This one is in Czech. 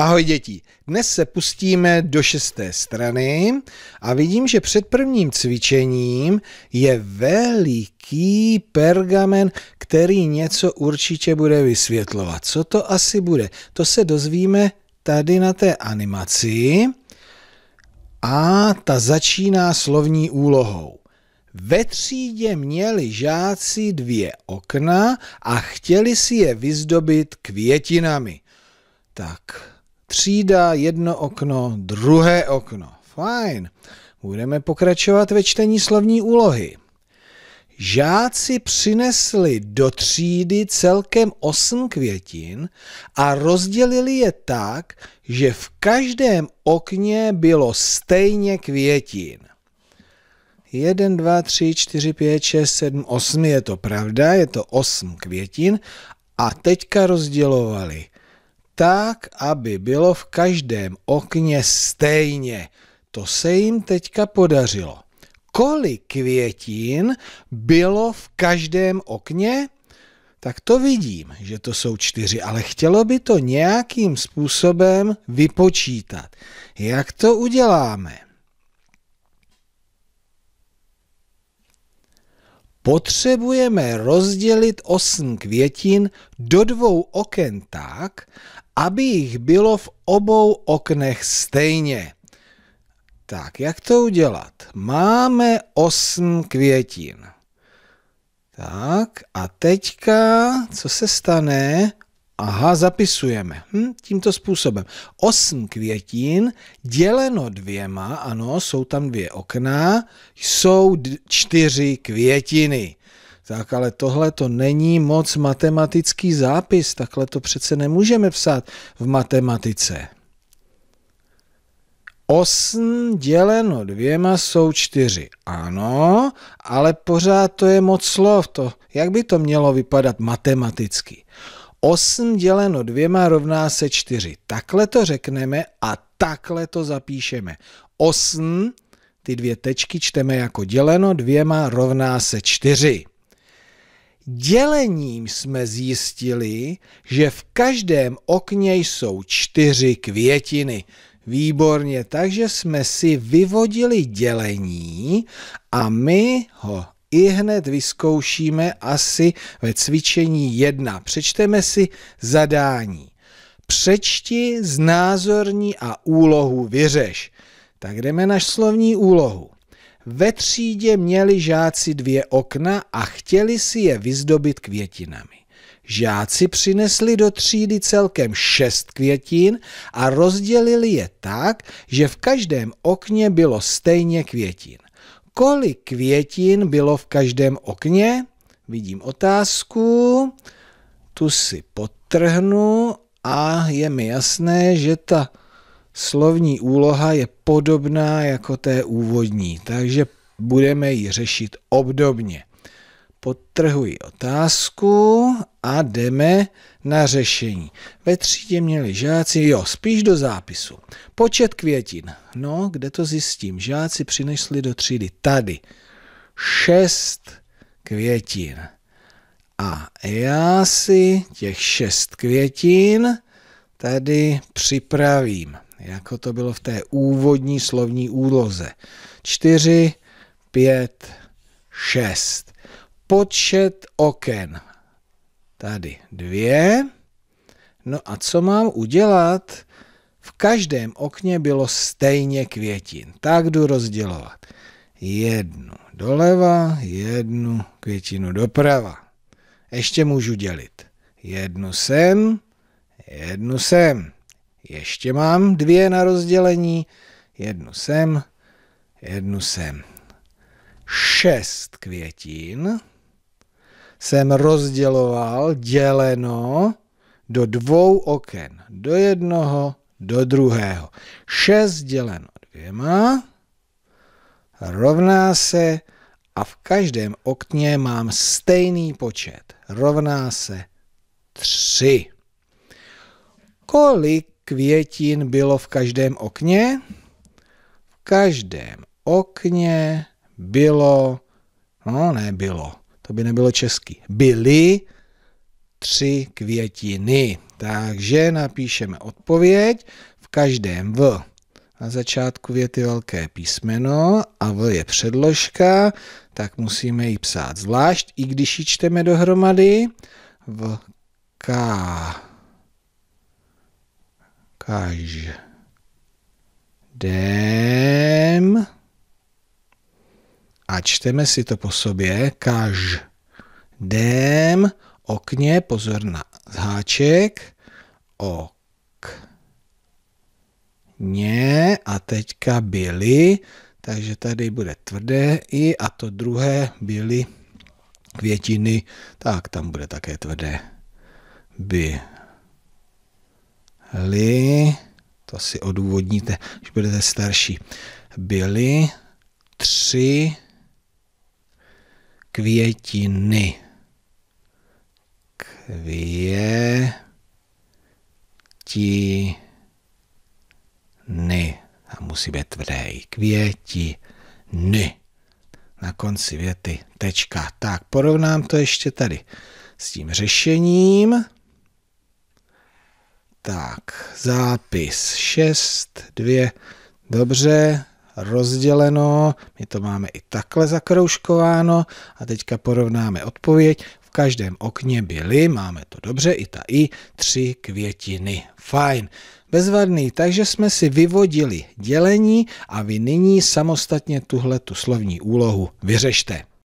Ahoj děti, dnes se pustíme do šesté strany a vidím, že před prvním cvičením je veliký pergamen, který něco určitě bude vysvětlovat. Co to asi bude? To se dozvíme tady na té animaci a ta začíná slovní úlohou. Ve třídě měli žáci dvě okna a chtěli si je vyzdobit květinami. Tak Třída, jedno okno, druhé okno. Fajn. Budeme pokračovat ve čtení slovní úlohy. Žáci přinesli do třídy celkem osm květin a rozdělili je tak, že v každém okně bylo stejně květin. 1, 2, 3, 4, 5, 6, 7, 8 je to pravda, je to 8 květin a teďka rozdělovali tak, aby bylo v každém okně stejně. To se jim teďka podařilo. Kolik květin bylo v každém okně? Tak to vidím, že to jsou čtyři, ale chtělo by to nějakým způsobem vypočítat. Jak to uděláme? potřebujeme rozdělit osm květin do dvou oken tak, aby jich bylo v obou oknech stejně. Tak, jak to udělat? Máme osm květin. Tak, a teďka, co se stane? Aha, zapisujeme. Hm, tímto způsobem. Osm květin děleno dvěma, ano, jsou tam dvě okna, jsou čtyři květiny. Tak ale tohle to není moc matematický zápis, takhle to přece nemůžeme psát v matematice. 8 děleno dvěma jsou čtyři. Ano, ale pořád to je moc slov. To, jak by to mělo vypadat matematicky? 8 děleno dvěma rovná se 4. Takhle to řekneme a takhle to zapíšeme. 8, ty dvě tečky čteme jako děleno dvěma rovná se 4. Dělením jsme zjistili, že v každém okně jsou čtyři květiny. Výborně, takže jsme si vyvodili dělení a my ho i hned vyzkoušíme asi ve cvičení 1. Přečteme si zadání. Přečti, znázorní a úlohu vyřeš. Tak jdeme na slovní úlohu. Ve třídě měli žáci dvě okna a chtěli si je vyzdobit květinami. Žáci přinesli do třídy celkem šest květin a rozdělili je tak, že v každém okně bylo stejně květin. Kolik květin bylo v každém okně? Vidím otázku, tu si potrhnu a je mi jasné, že ta slovní úloha je podobná jako té úvodní, takže budeme ji řešit obdobně. Podtrhuji otázku a jdeme na řešení. Ve třídě měli žáci, jo, spíš do zápisu. Počet květin. No, kde to zjistím? Žáci přinesli do třídy tady. šest květin. A já si těch šest květin tady připravím jako to bylo v té úvodní slovní úloze. čtyři, pět, šest. Počet oken. Tady dvě. No a co mám udělat? V každém okně bylo stejně květin. Tak jdu rozdělovat. Jednu doleva, jednu květinu doprava. Ještě můžu dělit. Jednu sem, jednu sem. Ještě mám dvě na rozdělení. Jednu sem, jednu sem. Šest květin jsem rozděloval děleno do dvou oken. Do jednoho, do druhého. Šest děleno dvěma rovná se a v každém okně mám stejný počet. Rovná se tři. Kolik květin bylo v každém okně? V každém okně bylo, no ne bylo, to by nebylo český, byly tři květiny. Takže napíšeme odpověď v každém v. Na začátku věty velké písmeno a v je předložka, tak musíme ji psát zvlášť, i když ji čteme dohromady v k až dem a čteme si to po sobě kaž dem okně, pozor na háček, ok ně a teďka byly, takže tady bude tvrdé i a to druhé byly květiny, tak tam bude také tvrdé by byli, to asi odůvodníte, když budete starší, byly tři květiny. Květiny. A musí být I Květiny. Na konci věty tečka. Tak, porovnám to ještě tady s tím řešením. Tak, zápis 6, 2, dobře, rozděleno, my to máme i takhle zakroužkováno a teďka porovnáme odpověď. V každém okně byly, máme to dobře, i ta i, tři květiny. Fajn, bezvadný, takže jsme si vyvodili dělení a vy nyní samostatně tuhle tu slovní úlohu vyřešte.